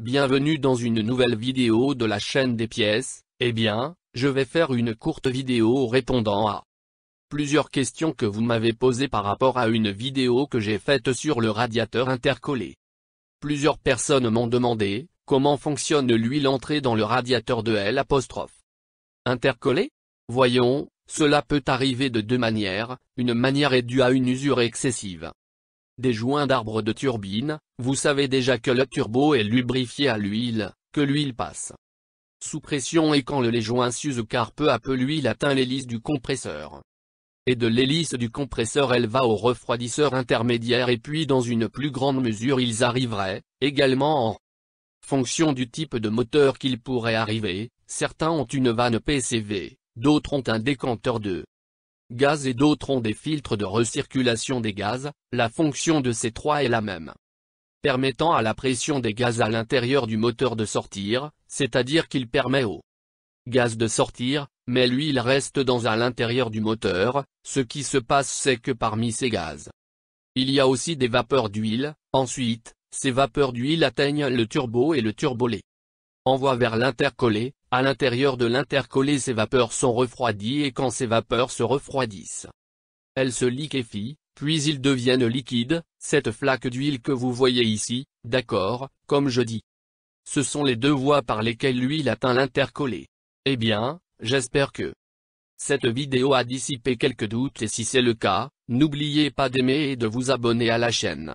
Bienvenue dans une nouvelle vidéo de la chaîne des pièces, eh bien, je vais faire une courte vidéo répondant à plusieurs questions que vous m'avez posées par rapport à une vidéo que j'ai faite sur le radiateur intercollé. Plusieurs personnes m'ont demandé, comment fonctionne l'huile entrée dans le radiateur de L'. Intercollé Voyons, cela peut arriver de deux manières, une manière est due à une usure excessive des joints d'arbres de turbine, vous savez déjà que le turbo est lubrifié à l'huile, que l'huile passe sous pression et quand le joints s'use car peu à peu l'huile atteint l'hélice du compresseur. Et de l'hélice du compresseur elle va au refroidisseur intermédiaire et puis dans une plus grande mesure ils arriveraient, également en fonction du type de moteur qu'ils pourraient arriver, certains ont une vanne PCV, d'autres ont un décanteur de gaz et d'autres ont des filtres de recirculation des gaz, la fonction de ces trois est la même. Permettant à la pression des gaz à l'intérieur du moteur de sortir, c'est-à-dire qu'il permet au gaz de sortir, mais l'huile reste dans à l'intérieur du moteur, ce qui se passe c'est que parmi ces gaz, il y a aussi des vapeurs d'huile, ensuite, ces vapeurs d'huile atteignent le turbo et le turbolet envoie vers l'intercollé, à l'intérieur de l'intercollé ces vapeurs sont refroidies et quand ces vapeurs se refroidissent, elles se liquéfient, puis ils deviennent liquides, cette flaque d'huile que vous voyez ici, d'accord, comme je dis. Ce sont les deux voies par lesquelles l'huile atteint l'intercollé. Eh bien, j'espère que cette vidéo a dissipé quelques doutes et si c'est le cas, n'oubliez pas d'aimer et de vous abonner à la chaîne.